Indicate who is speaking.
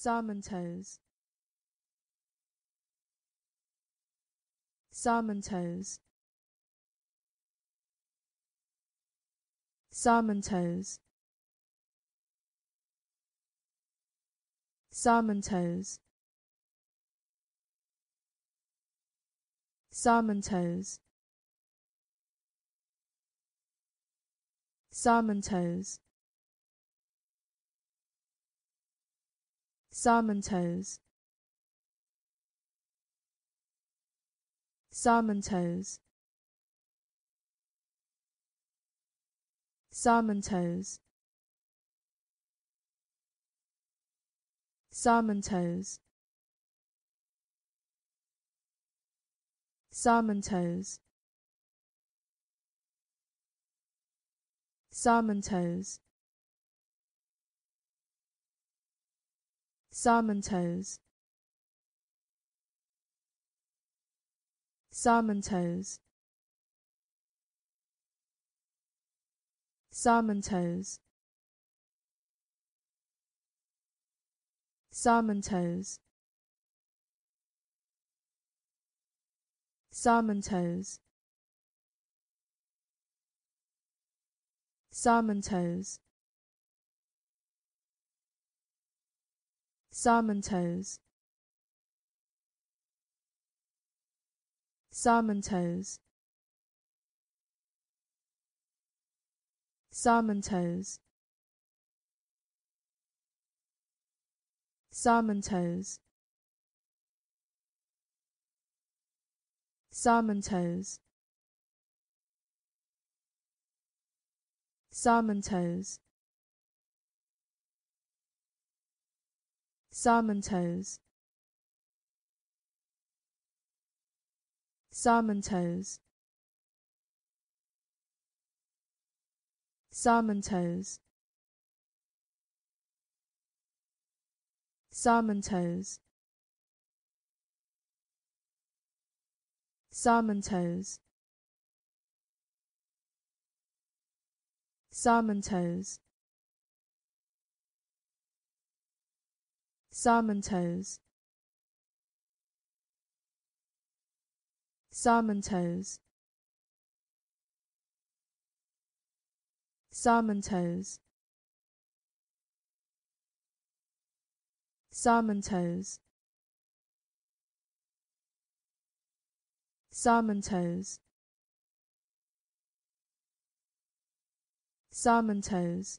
Speaker 1: Salmon toes. Salmon toes. Salmon toes. Salmon toes. Salmon toes. Salmon toes. Salmon toes. Salmon toes. Salmon toes. Salmon toes. Salmon toes. Salmon toes. Salmon toes Salmon toes Salmon toes Salmon toes Salmon toes Salmon toes Salmon toes. Salmon toes. Salmon toes. Salmon toes. Salmon toes. Salmon toes. Salmon toes Salmon toes Salmon toes Salmon toes Salmon toes Salmon toes Salmon toes Salmon toes Salmon toes Salmon toes Salmon toes Salmon toes